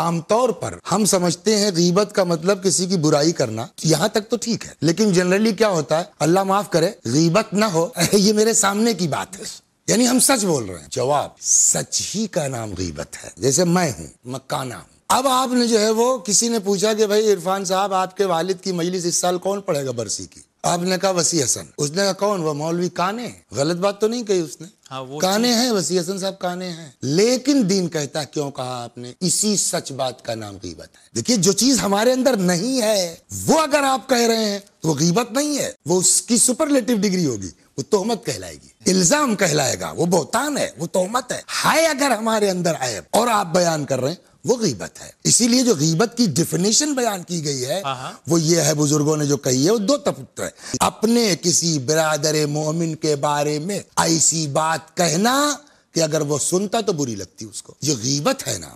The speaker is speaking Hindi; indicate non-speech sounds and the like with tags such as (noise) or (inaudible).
आमतौर पर हम समझते हैं गीबत का मतलब किसी की बुराई करना यहाँ तक तो ठीक है लेकिन जनरली क्या होता है अल्लाह माफ करे गीबत ना हो (laughs) ये मेरे सामने की बात है यानी हम सच बोल रहे हैं जवाब सच ही का नाम गीबत है जैसे मैं हूँ मक्काना हूँ अब आपने जो है वो किसी ने पूछा कि भाई इरफान साहब आपके वालिद की मजलिस इस साल कौन पढ़ेगा बरसी की आपने कहा वसी हसन उसने कहा कौन वह मौलवी काने गलत बात तो नहीं कही उसने हाँ, वो काने हैं वसी हसन साहब काने हैं लेकिन दीन कहता क्यों कहा आपने इसी सच बात का नाम गीबत है देखिए जो चीज हमारे अंदर नहीं है वो अगर आप कह रहे हैं तो वो गीबत नहीं है वो उसकी सुपरलेटिव डिग्री होगी वो तोहमत कहलाएगी इल्जाम कहलाएगा वो बोहतान है वो तोहमत है हाय अगर हमारे अंदर आए और आप बयान कर रहे हैं वो गीबत है इसीलिए जो गीबत की डिफिनेशन बयान की गई है हाँ, हाँ। वो ये है बुजुर्गों ने जो कही है वो दो तपुत्र है अपने किसी बिरादर मोमिन के बारे में ऐसी बात कहना कि अगर वो सुनता तो बुरी लगती उसको ये गीबत है ना